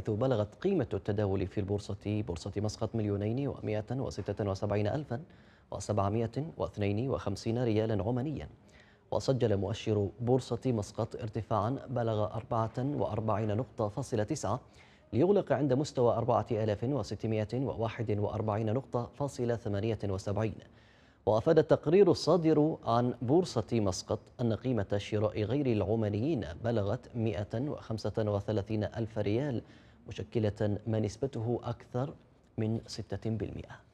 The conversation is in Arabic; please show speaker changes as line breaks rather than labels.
حيث بلغت قيمة التداول في البورصة بورصة مسقط مليونين و وستة وسبعين ألفا وسبعمائة واثنين وخمسين ريالا عمانيا وسجل مؤشر بورصة مسقط ارتفاعا بلغ وأربعين نقطة فاصلة تسعة ليغلق عند مستوى وأربعين نقطة فاصلة وسبعين وأفاد التقرير الصادر عن بورصة مسقط أن قيمة شراء غير العمانيين بلغت 135 ألف ريال مشكلة ما نسبته أكثر من 6%